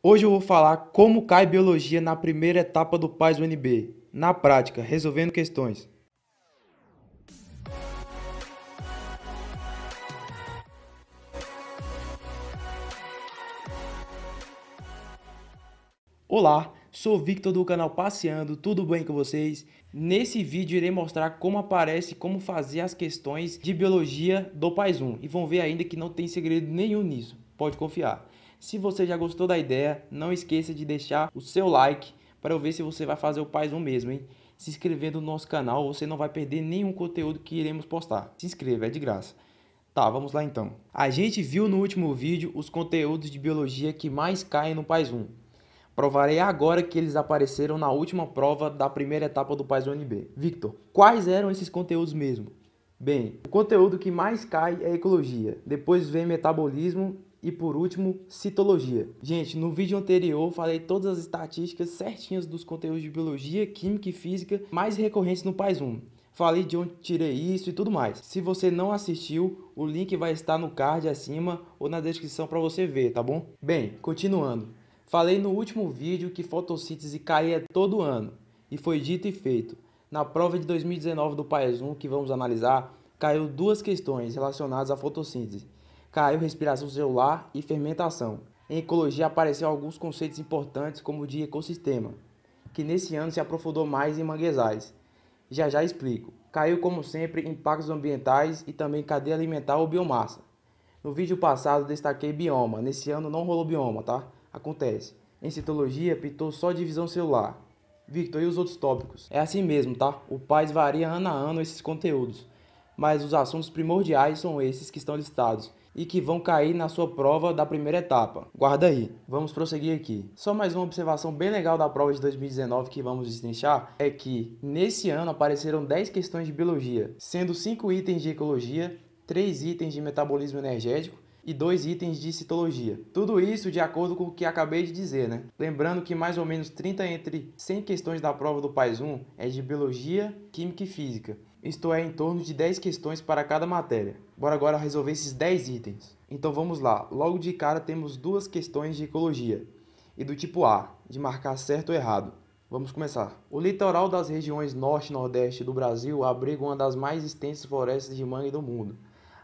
Hoje eu vou falar como cai biologia na primeira etapa do PAIS UNB, na prática, resolvendo questões. Olá, sou Victor do canal Passeando, tudo bem com vocês? Nesse vídeo irei mostrar como aparece como fazer as questões de biologia do PAIS 1 e vão ver ainda que não tem segredo nenhum nisso, pode confiar. Se você já gostou da ideia, não esqueça de deixar o seu like para eu ver se você vai fazer o pais um mesmo, hein? Se inscrevendo no nosso canal, você não vai perder nenhum conteúdo que iremos postar. Se inscreva, é de graça. Tá, vamos lá então. A gente viu no último vídeo os conteúdos de biologia que mais caem no Pais 1. Provarei agora que eles apareceram na última prova da primeira etapa do Pais b. Victor, quais eram esses conteúdos mesmo? Bem, o conteúdo que mais cai é ecologia, depois vem metabolismo e por último, citologia. Gente, no vídeo anterior falei todas as estatísticas certinhas dos conteúdos de biologia, química e física mais recorrentes no Pais 1. Falei de onde tirei isso e tudo mais. Se você não assistiu, o link vai estar no card acima ou na descrição para você ver, tá bom? Bem, continuando. Falei no último vídeo que fotossíntese caía todo ano, e foi dito e feito. Na prova de 2019 do Pais 1 que vamos analisar, caiu duas questões relacionadas à fotossíntese caiu respiração celular e fermentação. Em ecologia apareceram alguns conceitos importantes como o de ecossistema, que nesse ano se aprofundou mais em manguezais. Já já explico. Caiu como sempre impactos ambientais e também cadeia alimentar ou biomassa. No vídeo passado destaquei bioma, nesse ano não rolou bioma, tá? Acontece. Em citologia pintou só divisão celular. Victor, e os outros tópicos? É assim mesmo, tá? O país varia ano a ano esses conteúdos, mas os assuntos primordiais são esses que estão listados e que vão cair na sua prova da primeira etapa. Guarda aí, vamos prosseguir aqui. Só mais uma observação bem legal da prova de 2019 que vamos destrinchar é que nesse ano apareceram 10 questões de biologia, sendo 5 itens de ecologia, 3 itens de metabolismo energético e dois itens de citologia. Tudo isso de acordo com o que acabei de dizer, né? Lembrando que mais ou menos 30 entre 100 questões da prova do PAIS 1 é de biologia, química e física. Isto é, em torno de 10 questões para cada matéria. Bora agora resolver esses 10 itens. Então vamos lá. Logo de cara temos duas questões de ecologia e do tipo A, de marcar certo ou errado. Vamos começar. O litoral das regiões norte e nordeste do Brasil abriga uma das mais extensas florestas de mangue do mundo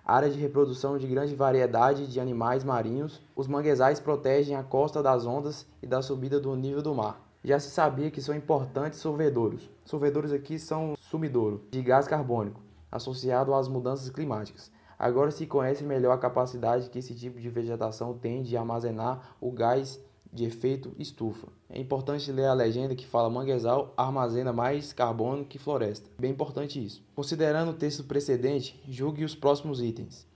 área de reprodução de grande variedade de animais marinhos, os manguezais protegem a costa das ondas e da subida do nível do mar. Já se sabia que são importantes sorvedouros. Sorvedouros aqui são sumidouro de gás carbônico, associado às mudanças climáticas. Agora se conhece melhor a capacidade que esse tipo de vegetação tem de armazenar o gás de efeito estufa. É importante ler a legenda que fala manguezal armazena mais carbono que floresta. Bem importante isso. Considerando o texto precedente, julgue os próximos itens.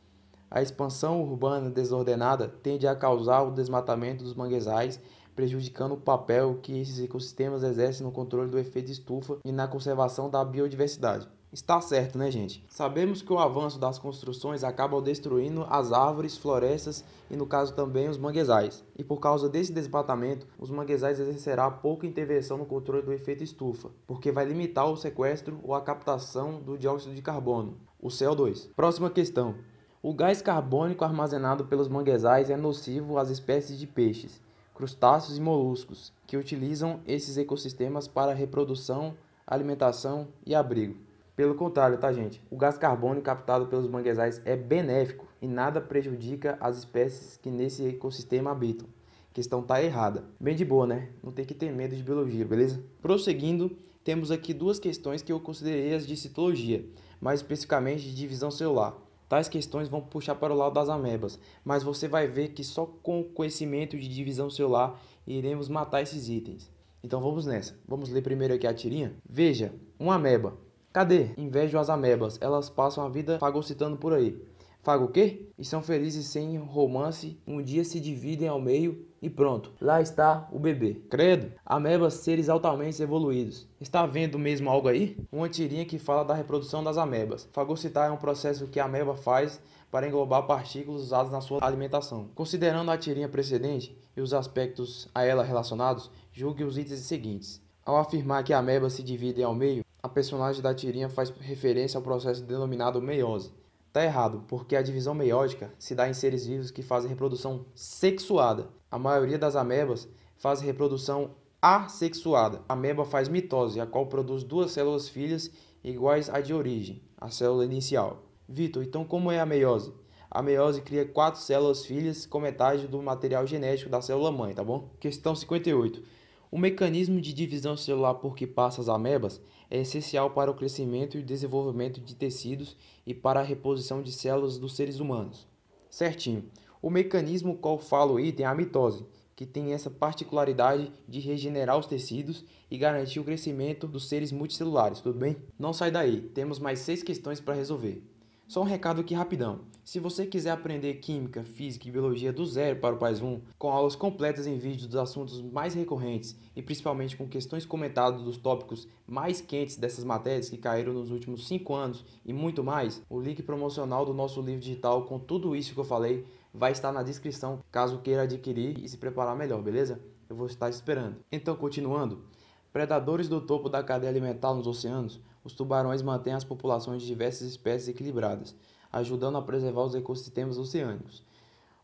A expansão urbana desordenada tende a causar o desmatamento dos manguezais, prejudicando o papel que esses ecossistemas exercem no controle do efeito estufa e na conservação da biodiversidade. Está certo, né, gente? Sabemos que o avanço das construções acaba destruindo as árvores, florestas e, no caso, também os manguezais. E por causa desse desmatamento, os manguezais exercerá pouca intervenção no controle do efeito estufa, porque vai limitar o sequestro ou a captação do dióxido de carbono, o CO2. Próxima questão. O gás carbônico armazenado pelos manguezais é nocivo às espécies de peixes, crustáceos e moluscos, que utilizam esses ecossistemas para reprodução, alimentação e abrigo. Pelo contrário, tá, gente? O gás carbônico captado pelos manguezais é benéfico e nada prejudica as espécies que nesse ecossistema habitam. Questão tá errada. Bem de boa, né? Não tem que ter medo de biologia, beleza? Prosseguindo, temos aqui duas questões que eu considerei as de citologia, mais especificamente de divisão celular. Tais questões vão puxar para o lado das amebas, mas você vai ver que só com o conhecimento de divisão celular iremos matar esses itens. Então vamos nessa. Vamos ler primeiro aqui a tirinha? Veja, uma ameba Cadê? Invejo as amebas, elas passam a vida fagocitando por aí. Fago o quê? E são felizes sem romance, um dia se dividem ao meio e pronto, lá está o bebê. Credo, amebas, seres altamente evoluídos. Está vendo mesmo algo aí? Uma tirinha que fala da reprodução das amebas. Fagocitar é um processo que a ameba faz para englobar partículas usadas na sua alimentação. Considerando a tirinha precedente e os aspectos a ela relacionados, julgue os itens seguintes. Ao afirmar que a ameba se divide ao meio, a personagem da tirinha faz referência ao processo denominado meiose. Tá errado, porque a divisão meiótica se dá em seres vivos que fazem reprodução sexuada. A maioria das amebas faz reprodução assexuada. A ameba faz mitose, a qual produz duas células filhas iguais à de origem, a célula inicial. Vitor, então como é a meiose? A meiose cria quatro células filhas com metade do material genético da célula mãe, tá bom? Questão 58. O mecanismo de divisão celular por que passa as amebas é essencial para o crescimento e desenvolvimento de tecidos e para a reposição de células dos seres humanos. Certinho. O mecanismo qual falo aí tem é a mitose, que tem essa particularidade de regenerar os tecidos e garantir o crescimento dos seres multicelulares, tudo bem? Não sai daí, temos mais seis questões para resolver. Só um recado aqui rapidão. Se você quiser aprender química, física e biologia do zero para o Pais 1, com aulas completas em vídeo dos assuntos mais recorrentes e principalmente com questões comentadas dos tópicos mais quentes dessas matérias que caíram nos últimos 5 anos e muito mais, o link promocional do nosso livro digital com tudo isso que eu falei vai estar na descrição caso queira adquirir e se preparar melhor, beleza? Eu vou estar esperando. Então, continuando, predadores do topo da cadeia alimentar nos oceanos os tubarões mantêm as populações de diversas espécies equilibradas, ajudando a preservar os ecossistemas oceânicos.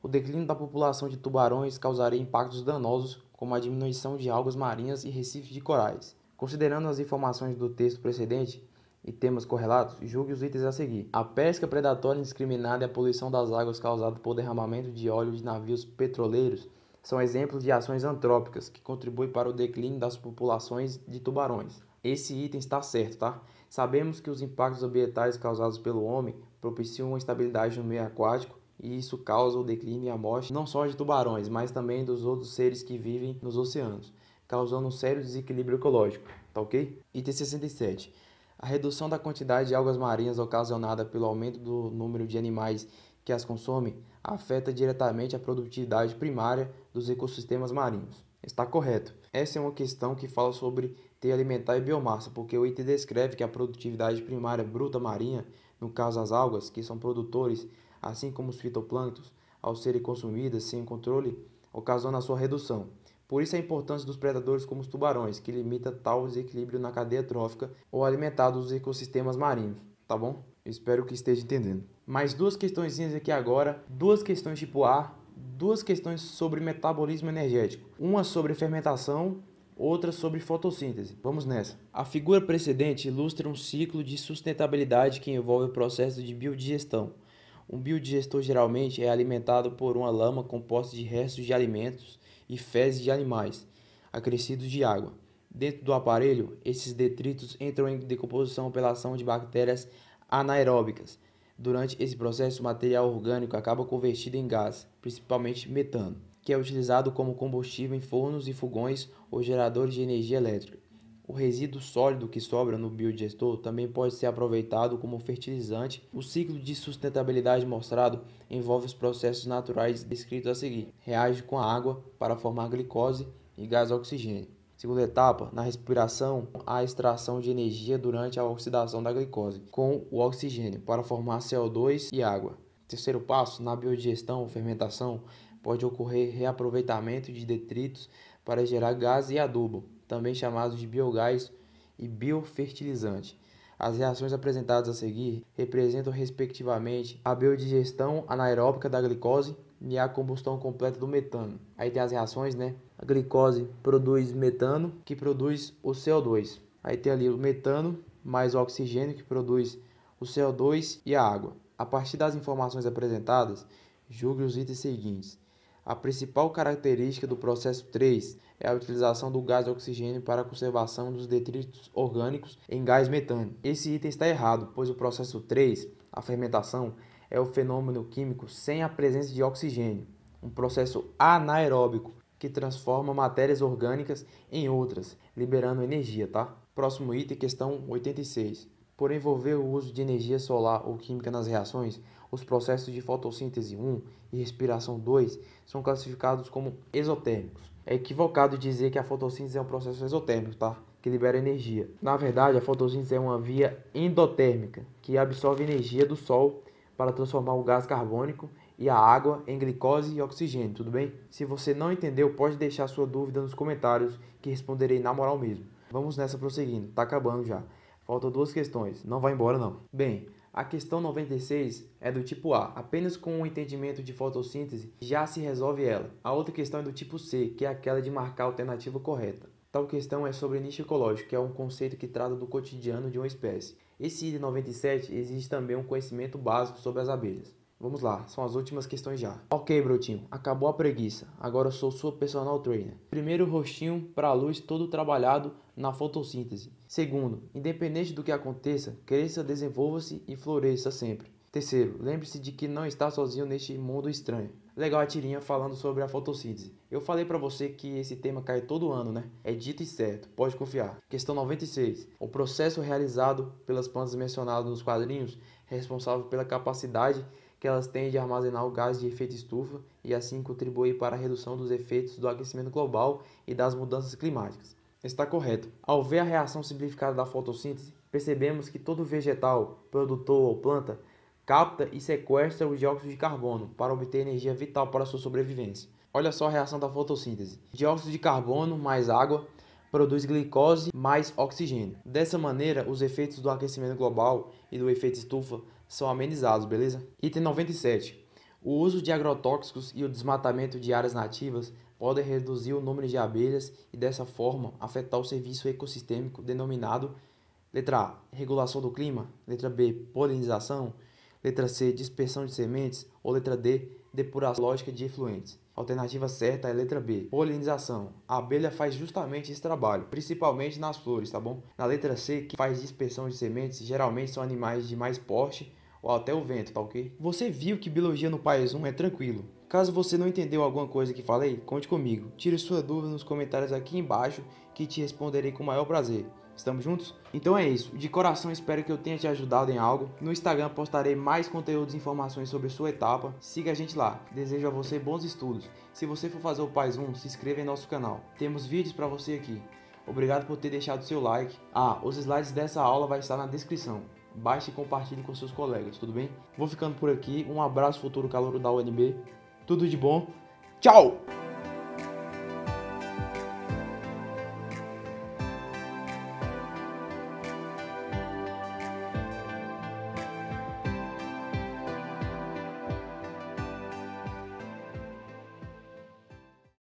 O declínio da população de tubarões causaria impactos danosos, como a diminuição de algas marinhas e recifes de corais. Considerando as informações do texto precedente e temas correlatos, julgue os itens a seguir. A pesca predatória indiscriminada e a poluição das águas causada por derramamento de óleo de navios petroleiros são exemplos de ações antrópicas que contribuem para o declínio das populações de tubarões. Esse item está certo, tá? Sabemos que os impactos ambientais causados pelo homem propiciam uma estabilidade no meio aquático e isso causa o declínio e a morte não só de tubarões, mas também dos outros seres que vivem nos oceanos, causando um sério desequilíbrio ecológico, tá ok? Item 67. A redução da quantidade de algas marinhas ocasionada pelo aumento do número de animais que as consomem afeta diretamente a produtividade primária dos ecossistemas marinhos. Está correto. Essa é uma questão que fala sobre teia alimentar e biomassa, porque o IT descreve que a produtividade primária bruta marinha, no caso as algas, que são produtores, assim como os fitoplânctons, ao serem consumidas sem controle, ocasiona a sua redução. Por isso a importância dos predadores como os tubarões, que limita tal desequilíbrio na cadeia trófica ou alimentar dos ecossistemas marinhos, tá bom? Espero que esteja entendendo. Mais duas questõezinhas aqui agora, duas questões tipo A duas questões sobre metabolismo energético, uma sobre fermentação, outra sobre fotossíntese. Vamos nessa. A figura precedente ilustra um ciclo de sustentabilidade que envolve o processo de biodigestão. Um biodigestor geralmente é alimentado por uma lama composta de restos de alimentos e fezes de animais, acrescidos de água. Dentro do aparelho, esses detritos entram em decomposição pela ação de bactérias anaeróbicas, Durante esse processo, o material orgânico acaba convertido em gás, principalmente metano, que é utilizado como combustível em fornos e fogões ou geradores de energia elétrica. O resíduo sólido que sobra no biodigestor também pode ser aproveitado como fertilizante. O ciclo de sustentabilidade mostrado envolve os processos naturais descritos a seguir: reage com a água para formar glicose e gás oxigênio. Segunda etapa, na respiração, a extração de energia durante a oxidação da glicose com o oxigênio para formar CO2 e água. Terceiro passo, na biodigestão ou fermentação, pode ocorrer reaproveitamento de detritos para gerar gás e adubo, também chamados de biogás e biofertilizante. As reações apresentadas a seguir representam, respectivamente, a biodigestão anaeróbica da glicose e a combustão completa do metano. Aí tem as reações, né? A glicose produz metano, que produz o CO2. Aí tem ali o metano mais o oxigênio, que produz o CO2 e a água. A partir das informações apresentadas, julgue os itens seguintes. A principal característica do processo 3 é a utilização do gás oxigênio para a conservação dos detritos orgânicos em gás metano. Esse item está errado, pois o processo 3, a fermentação, é o fenômeno químico sem a presença de oxigênio, um processo anaeróbico que transforma matérias orgânicas em outras, liberando energia, tá? Próximo item, questão 86. Por envolver o uso de energia solar ou química nas reações, os processos de fotossíntese 1 e respiração 2 são classificados como exotérmicos. É equivocado dizer que a fotossíntese é um processo exotérmico, tá? Que libera energia. Na verdade, a fotossíntese é uma via endotérmica que absorve energia do sol para transformar o gás carbônico e a água em glicose e oxigênio, tudo bem? Se você não entendeu, pode deixar sua dúvida nos comentários que responderei na moral mesmo. Vamos nessa prosseguindo, tá acabando já. Faltam duas questões. Não vai embora, não. Bem, a questão 96 é do tipo A. Apenas com o entendimento de fotossíntese já se resolve ela. A outra questão é do tipo C, que é aquela de marcar a alternativa correta. Tal questão é sobre nicho ecológico, que é um conceito que trata do cotidiano de uma espécie. Esse item 97 exige também um conhecimento básico sobre as abelhas. Vamos lá, são as últimas questões já. Ok, brotinho, acabou a preguiça. Agora eu sou sua personal trainer. Primeiro, rostinho para a luz todo trabalhado na fotossíntese. Segundo, independente do que aconteça, cresça, desenvolva-se e floresça sempre. Terceiro, lembre-se de que não está sozinho neste mundo estranho. Legal a tirinha falando sobre a fotossíntese. Eu falei para você que esse tema cai todo ano, né? É dito e certo, pode confiar. Questão 96. O processo realizado pelas plantas mencionadas nos quadrinhos é responsável pela capacidade que elas têm de armazenar o gás de efeito estufa e assim contribuir para a redução dos efeitos do aquecimento global e das mudanças climáticas. Está correto. Ao ver a reação simplificada da fotossíntese, percebemos que todo vegetal, produtor ou planta capta e sequestra o dióxido de carbono para obter energia vital para sua sobrevivência. Olha só a reação da fotossíntese: dióxido de carbono mais água produz glicose mais oxigênio. Dessa maneira, os efeitos do aquecimento global e do efeito estufa são amenizados, beleza? Item 97. O uso de agrotóxicos e o desmatamento de áreas nativas podem reduzir o número de abelhas e dessa forma afetar o serviço ecossistêmico denominado letra A, regulação do clima, letra B, polinização, letra C, dispersão de sementes ou letra D, depuração lógica de efluentes. Alternativa certa é letra B. Polinização. A abelha faz justamente esse trabalho, principalmente nas flores, tá bom? Na letra C, que faz dispersão de sementes, geralmente são animais de mais porte ou até o vento, tá ok? Você viu que biologia no País 1 é tranquilo. Caso você não entendeu alguma coisa que falei, conte comigo. Tire sua dúvida nos comentários aqui embaixo que te responderei com o maior prazer. Estamos juntos? Então é isso. De coração espero que eu tenha te ajudado em algo. No Instagram postarei mais conteúdos e informações sobre sua etapa. Siga a gente lá. Desejo a você bons estudos. Se você for fazer o Paz 1, se inscreva em nosso canal. Temos vídeos para você aqui. Obrigado por ter deixado seu like. Ah, os slides dessa aula vai estar na descrição. Baixe e compartilhe com seus colegas, tudo bem? Vou ficando por aqui. Um abraço futuro calor da UNB. Tudo de bom. Tchau!